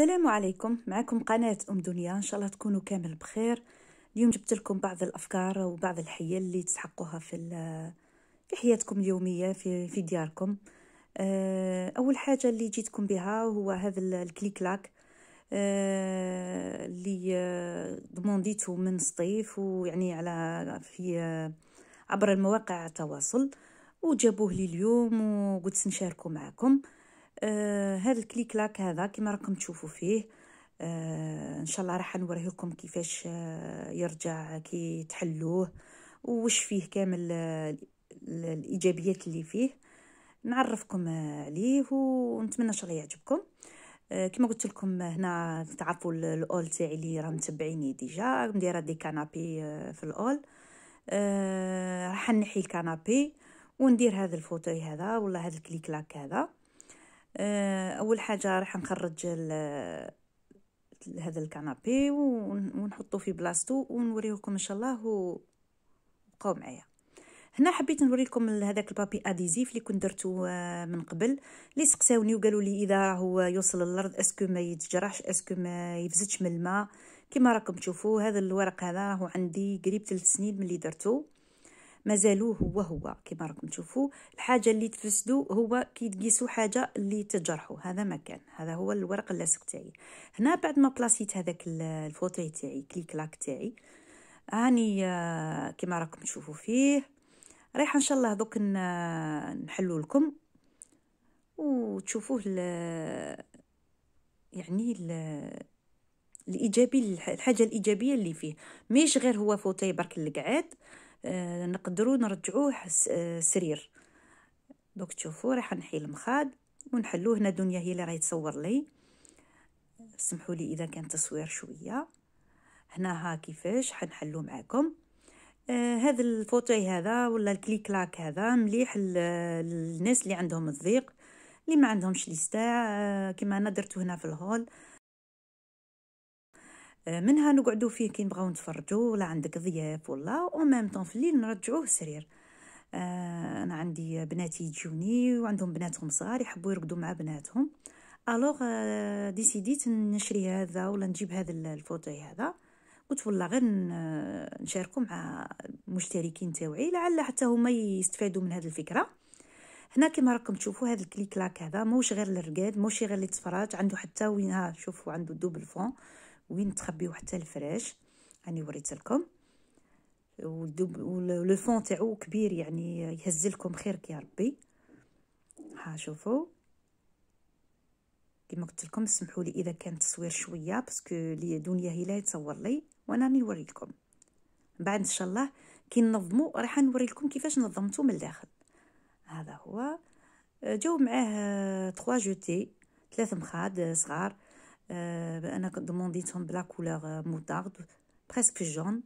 السلام عليكم معكم قناة أم دنيا إن شاء الله تكونوا كامل بخير اليوم جبت لكم بعض الأفكار وبعض الحيل اللي تسحقوها في في حياتكم اليومية في, في دياركم آه، أول حاجة اللي جيتكم بها هو هذا الكليكلاك آه، اللي ضمنديته آه، من سطيف ويعني على في عبر المواقع التواصل وجابوه لي اليوم وقلت نشاركه معكم آه هذا الكليك لاك هذا كما راكم تشوفوا فيه آه ان شاء الله راح نوريه لكم كيفاش آه يرجع كي تحلوه وش فيه كامل آه الايجابيات اللي فيه نعرفكم آه، عليه ونتمنى ان شاء الله يعجبكم آه، كما قلت لكم آه، هنا تعرفوا الاول تاعي اللي راه متبعيني ديجا مديره دي كانابي في الاول راح نحي الكانابي وندير هذا الفوتوي هذا ولا هذا لاك هذا آه، اول حاجه راح نخرج هذا الكنابي ونحطو في بلاصتو ونوريكم ان شاء الله وبقاو معايا هنا حبيت نوريكم هذاك البابي اديزيف اللي كنت درتو آه، من قبل اللي سقساوني وقالوا لي اذا راهو يوصل للارض اسكو ما يتجرحش اسكو ما يفزتش من الماء كما راكم تشوفوا هذا الورق هذا راهو عندي قريب 3 سنين ملي درتو مازالوه هو هو كما راكم تشوفوا الحاجه اللي تفسدو هو كي تقيسوا حاجه اللي تجرحو هذا ما كان هذا هو الورق اللاصق تاعي هنا بعد ما بلاصيت هذاك الفوتي تاعي كليك لاك تاعي هاني آه، كما راكم تشوفوا فيه رايحه ان شاء الله دوك نحلو لكم وتشوفوه ل... يعني ل... الايجابي الحاجه الايجابيه اللي فيه مش غير هو فوتي برك القعاد آه، نقدروا نرجعوه آه، سرير دوك تشوفوا راح نحي المخاد ونحلوه هنا دنيا هي اللي راهي تصور لي سمحوا لي اذا كان تصوير شويه هنا ها كيفاش حنحلو معاكم آه هذا الفوتوي هذا ولا الكليك لاك هذا مليح للناس اللي عندهم الضيق اللي ما عندهمش ليستاع آه كما انا درتو هنا في الهول آه، منها نقعدو فيه كي نبغاو نتفرجو ولا عندك ضياف ولا او ميم طون في الليل نرجعوه السرير آه، انا عندي بناتي يجوني وعندهم بناتهم صغار يحبوا يرقدوا مع بناتهم الوغ آه، ديسيديت نشري هذا ولا نجيب هذا الفوتوي هذا قلت والله غير نشاركو مع المشتركين تاوعي لعل حتى هما يستفادوا من هذه الفكره هنا كما راكم تشوفوا هذا الكليك لاك هذا موش غير للرقاد موش غير للتفراج عنده حتى وينها شوفوا عنده دوبل فون وين تخبيو حتى الفراش راني وريت لكم ولو فون تاعو كبير يعني يهز لكم خيرك يا ربي ها شوفوا كيما قلت لكم سمحوا لي اذا كان التصوير شويه باسكو لي دنيا هي لا يتصور لي وانا راني نوري لكم بعد ان شاء الله كي نظمو راح نوري لكم كيفاش نظمتو من الداخل هذا هو جاوب معاه 3 آه، جوتي ثلاث مخاد آه، صغار انا دمونديتهم بلا كولور موطارد بريسك جون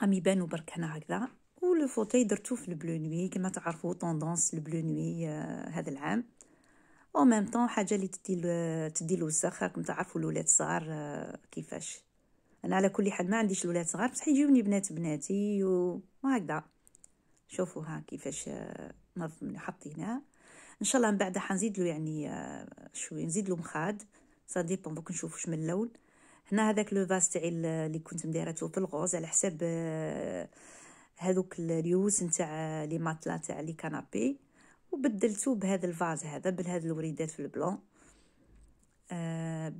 عم يبانو برك هنا هكذا ولو فوتاي درتو في البلو نوي كما تعرفوا طوندونس البلو نوي هذا العام او ميم طون حاجه اللي تدي تدي لوسخ راكم تعرفوا الولاد صغار كيفاش انا على كل حال ما عنديش الولاد صغار بصح يجيوني بنات بناتي وهكذا شوفوا ها كيفاش نظم حطيناه ان شاء الله من بعد حنزيد له يعني شوي نزيد له مخاد سا ديبون دوك نشوف شمن اللون هنا هذاك لو فاس تاعي اللي كنت مديرته في الغوز على حساب آه، هذوك اليوس نتاع آه، لي ماتلا تاع لي كانابي وبدلته بهذا الفاز هذا بهذا الوريدات في البلون آه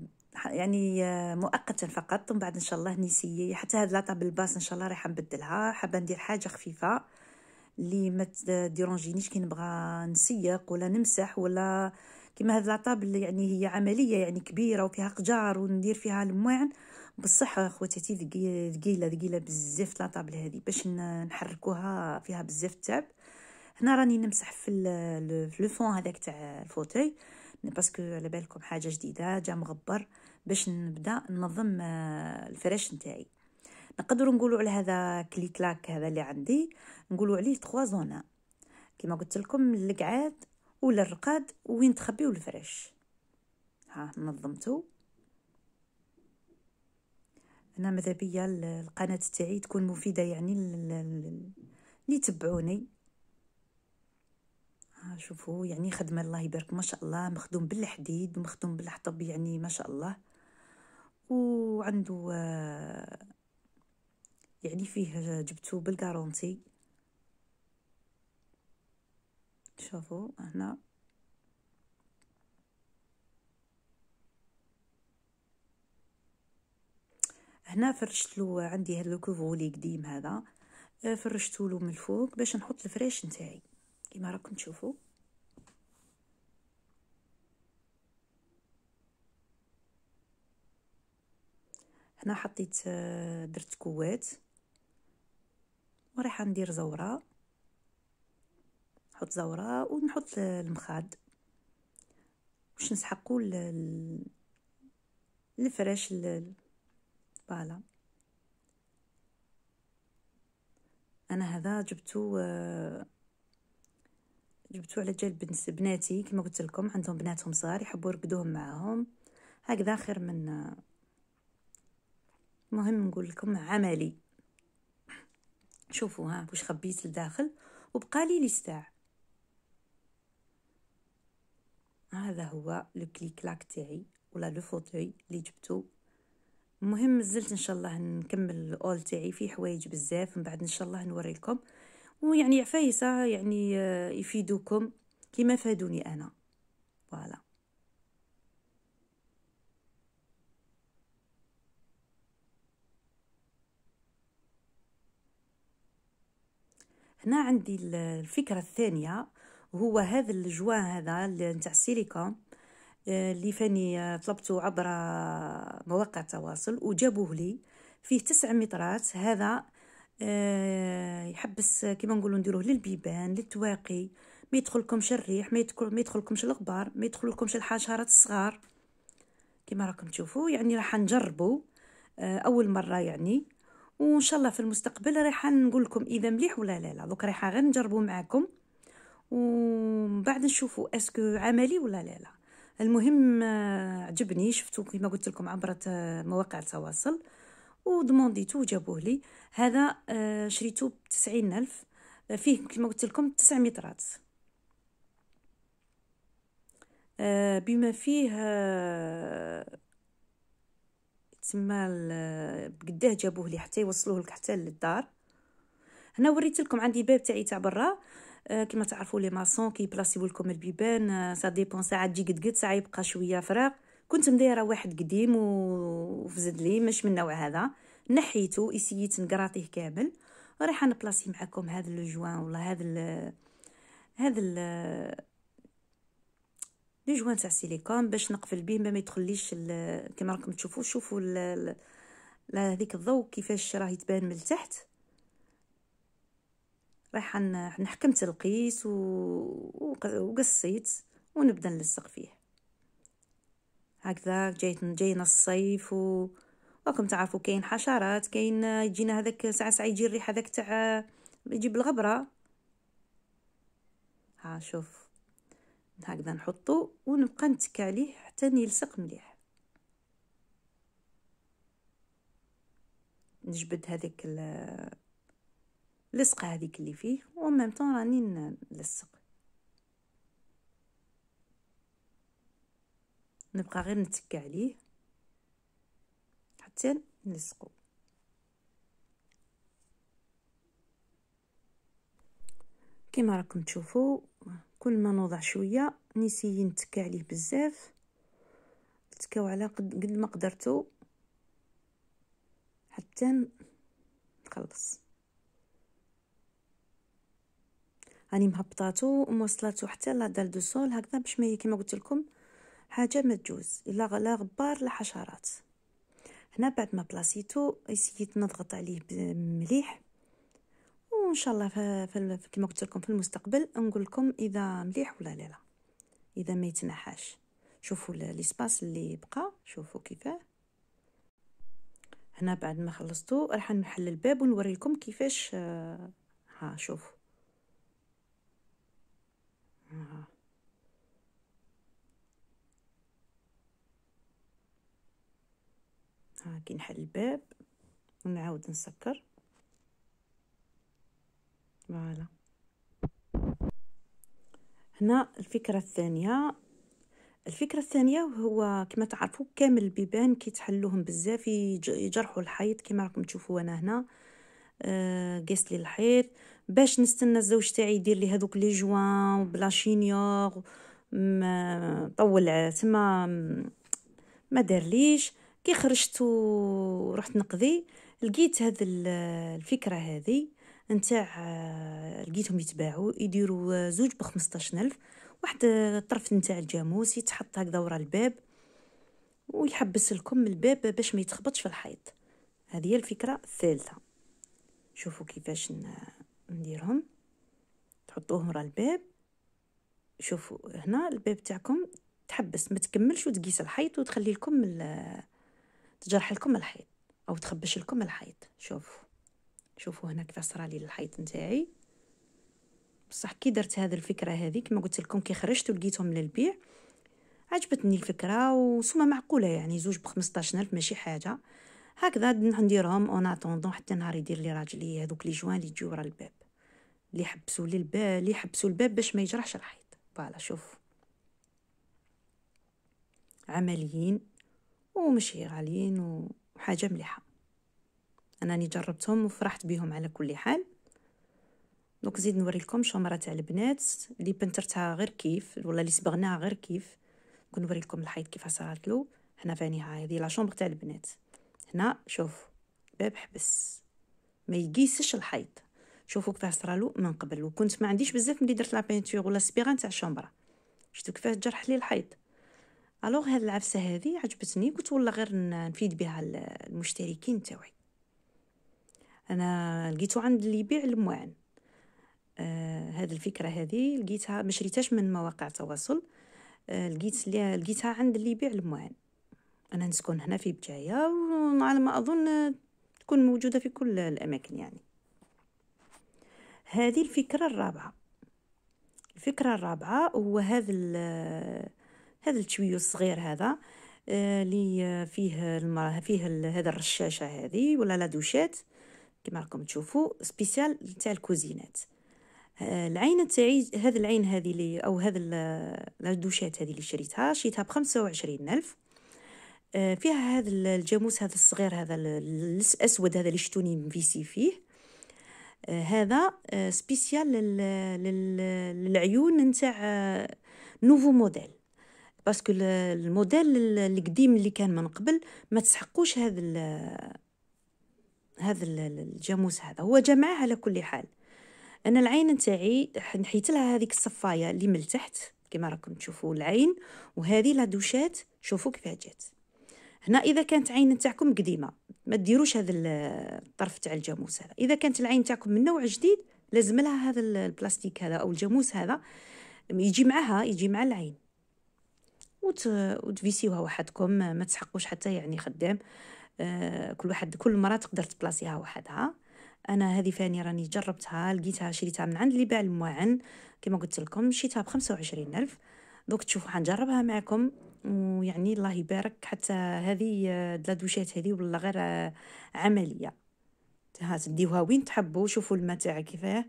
يعني آه، مؤقتا فقط ومن بعد ان شاء الله نسيي حتى هاد لاطا بالباس ان شاء الله رايحه نبدلها حابه ندير حاجه خفيفه اللي ما ديرونجينيش كي نبغى نسيق ولا نمسح ولا كما هاد لاطابل يعني هي عمليه يعني كبيره وفيها قجار وندير فيها المواعن بصح خواتاتي ثقيله ثقيله بزاف العطابل هذه باش نحركوها فيها بزاف تعب هنا راني نمسح في لو فون هذاك تاع الفوتوي باسكو على بالكم حاجه جديده جا مغبر باش نبدا ننظم آه، الفراش نتاعي نقدروا نقولوا على هذا كليك هذا اللي عندي نقولوا عليه 3 زونا كما قلت لكم القعاد ولا الرقاد وين تخبيو الفراش ها نظمتو انا ماذا بيا القناه تاعي تكون مفيده يعني اللي تبعوني ها شوفوا يعني خدمه الله يبارك ما شاء الله مخدوم بالحديد مخدوم بالحطب يعني ما شاء الله وعنده آه، يعني فيه جبتو بالكارونتي شوفوا هنا هنا فرشت له عندي هذا الكوفولي قديم هذا آه، فرشته له من الفوق باش نحط الفريش نتاعي كما راكم تشوفوا هنا حطيت آه، درت كوات وراح ندير زوره نحط زوره ونحط المخاد باش نسحقوا الفراش فوالا انا هذا جبتو جبتو على جال بناتي كما قلت لكم عندهم بناتهم صغار يحبوا يرقدوهم معاهم هكذا خير من مهم نقول لكم عملي شوفوا ها واش خبيت لداخل وبقى لي لي ساعه هذا هو لو كليك لاك تاعي ولا لو فوتوي اللي جبتو مهم مازلت ان شاء الله نكمل الاول تاعي فيه حوايج بزاف من بعد ان شاء الله نوريكم ويعني عفايسه يعني آه، يفيدوكم كما فادوني انا فوالا هنا عندي الفكره الثانيه هو هذا الجوا هذا نتاع السيليكون آه، اللي فاني آه، طلبته عبر مواقع التواصل وجابوه لي فيه تسع مترات هذا آه، يحبس كما نقولوا نديروه للبيبان للتواقي ما يدخلكمش الريح ما يدخل ما يدخلكمش الغبار ما يدخلكمش الحشرات الصغار كما راكم تشوفوا يعني راح نجربوا اول مره يعني وان شاء الله في المستقبل راح نقول لكم اذا مليح ولا لا لا دوك رايحه غير نجربوا معاكم ومن بعد نشوفوا اسكو عملي ولا لا لا المهم آه، عجبني شفتو كما قلت لكم عبر مواقع التواصل ودمونديتو وجابوه لي هذا آه، شريته بتسعين ألف فيه كما قلت لكم تسع مترات آه، بما فيه تما بقداه جابوه لي حتى يوصلوه لك حتى للدار هنا وريت لكم عندي باب تاعي تاع برا آه، كما تعرفوا لي ماسون كيبلاصيو لكم البيبان آه، سا ديبون ساعه تجي قد قد ساعه يبقى شويه فراغ كنت مدايره واحد قديم وفزد لي مش من النوع هذا نحيته ايسييت نقراطيه كامل راح نبلاصي معكم هذا الجوان ولا هذا ال هذا ال لي جوان تاع السيليكون باش نقفل به ما ما يدخليش كما راكم تشوفوا شوفوا هذيك الضوء كيفاش راه يتبان من التحت رايحه نحكم القيس وقصيت ونبدا نلصق فيه هكذا جاي جاينا الصيف و راكم تعرفوا كاين حشرات كاين يجينا هذاك ساعه ساعه يجي الريح هذاك تاع يجيب الغبره ها شوف هكذا نحطو ونبقى نتك عليه حتى يلصق مليح نجبد هذيك لصق هذيك اللي فيه وميم طون راني نلصق نبقى غير نتكى عليه حتى نلصقو كما راكم تشوفوا كل ما نوضع شويه نسيي نتكى عليه بزاف نتكاو على قد, قد ما قدرتو حتى نخلص راني مهبطاتو وموصلاتو حتى لا دال دو سول هكذا باش ما كيما قلت لكم حاجه ما تجوز الا لا غبار لا حشرات هنا بعد ما بلاصيتو سيت نضغط عليه مليح وان شاء الله كيما قلت لكم في المستقبل نقول لكم اذا مليح ولا لا لا اذا ما يتنحاش شوفوا ليسباس اللي بقى شوفوا كيفاه هنا بعد ما خلصتو راح نحل الباب ونوري لكم كيفاش آه، ها شوفوا كي نحل الباب ونعاود نسكر فوالا هنا الفكره الثانيه الفكره الثانيه هو كما تعرفوا كامل البيبان كيتحلوهم بزاف يجرحوا الحيط كما راكم تشوفوا انا هنا آه لي الحيط باش نستنى الزوج تاعي يدير لي هذوك لي جوان بلا شينيور طول تما ما دارليش كي خرجت ورحت نقضي لقيت هذه الفكره هذه نتاع آه، لقيتهم يتباعوا يديروا آه، زوج ب ألف واحد الطرف آه، نتاع الجاموس يتحط هكذا ورا الباب ويحبس لكم الباب باش ما يتخبطش في الحيط هذه هي الفكره الثالثه شوفوا كيفاش نديرهم تحطوهم ورا الباب شوفوا هنا الباب تاعكم تحبس ما تكملش وتقيس الحيط وتخلي لكم تجرح لكم الحيط او تخبش لكم الحيط شوفوا شوفوا هنا كيف صرا لي الحيط نتاعي بصح كي درت هذه الفكره هذه كما قلت لكم كي خرجت ولقيتهم للبيع عجبتني الفكره وسمه معقوله يعني زوج ب ألف ماشي حاجه هكذا نديرهم اون اتوندون حتى نهار يدير لي راجلي هذوك لي جوان لي تجيو ورا الباب اللي حبسوا لي الباب اللي حبسوا الباب باش ما يجرحش الحيط فوالا شوف عمليين ومشي غاليين وحاجة مليحة أنني جربتهم وفرحت بهم على كل حال دونك زيد نوريلكم شمرة تاع البنات اللي بنترتها غير كيف ولا اللي صبغناها غير كيف كنوريلكم الحيط كيف صارت له هنا فاني هذه لا شومبر تاع البنات هنا شوف باب حبس ما يقيسش الحيط شوفوا كيف صرالو من قبل وكنت ما عنديش بزاف ملي درت لا بينتور ولا سبيغان تاع الشومبره شفتوا كيفاه جرح لي الحيط الوغ هاد العفسه هذه عجبتني قلت والله غير نفيد بها المشتركين تاوعي انا لقيتو عند اللي يبيع الموان آه هاد الفكره هذه لقيتها ما شريتهاش من مواقع التواصل آه لقيت لقيتها عند اللي يبيع الموان انا نسكن هنا في بجايه وعلى ما اظن تكون موجوده في كل الاماكن يعني هذه الفكره الرابعه الفكره الرابعه هو هذا هذا التويو الصغير هذا آه، اللي فيه المراه فيه هذا الرشاشه هذه ولا لا دوشات كما راكم تشوفوا سبيسيال تاع الكوزينات آه، العين تاعي هذا العين هذه اللي او هذا لا دوشات هذه اللي شريتها شريتها ب 25000 آه، فيها هذا الجاموس هذا الصغير هذا الاسود هذا اللي شتوني مفيسي فيه هذا سبيسيال للعيون نتاع نوفو موديل باسكو الموديل القديم اللي كان من قبل ما تسحقوش هذا هذا الجاموس هذا هو جمعها على كل حال انا العين نتاعي نحيت لها هذيك الصفايه اللي من تحت كما راكم تشوفوا العين وهذه لا دوشات شوفوا كيف جات هنا اذا كانت عين نتاعكم قديمه ما ديروش هذا الطرف تاع الجاموس هذا اذا كانت العين تاعكم من نوع جديد لازم لها هذا البلاستيك هذا او الجاموس هذا يجي معها يجي مع العين وت... وتفيسيوها وحدكم ما تسحقوش حتى يعني خدام آه، كل واحد كل مرة تقدر تبلاصيها وحدها انا هذه فاني راني جربتها لقيتها شريتها من عند اللي باع المواعن كما قلت لكم شريتها ب 25000 دوك تشوفوا حنجربها معكم ويعني الله يبارك حتى هذه آه، دلادوشات هذه والله غير آه، عمليه ها تديوها وين تحبوا شوفوا الماء تاعها كيفاه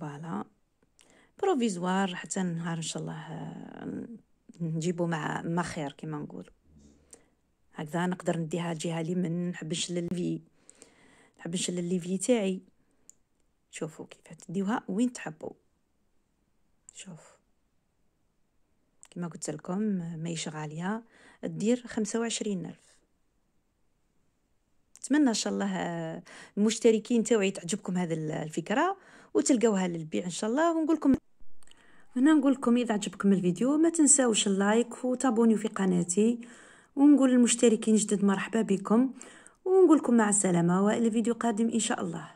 فوالا بروفيزوار حتى نهار ان شاء الله آه، نجيبو مع ما خير كيما نقول هكذا نقدر نديها الجهه من نحب نشلل الليفي نحب نشلل الليفي تاعي شوفوا كيف تديوها وين تحبوا شوف كما قلت لكم ماهيش غاليه دير خمسة وعشرين ألف نتمنى ان شاء الله آه، المشتركين تاعي تعجبكم هذه الفكره وتلقاوها للبيع ان شاء الله ونقول لكم هنا نقول لكم اذا عجبكم الفيديو ما تنساوش اللايك وتابونيو في قناتي ونقول للمشتركين جدد مرحبا بكم ونقول لكم مع السلامه والى فيديو قادم ان شاء الله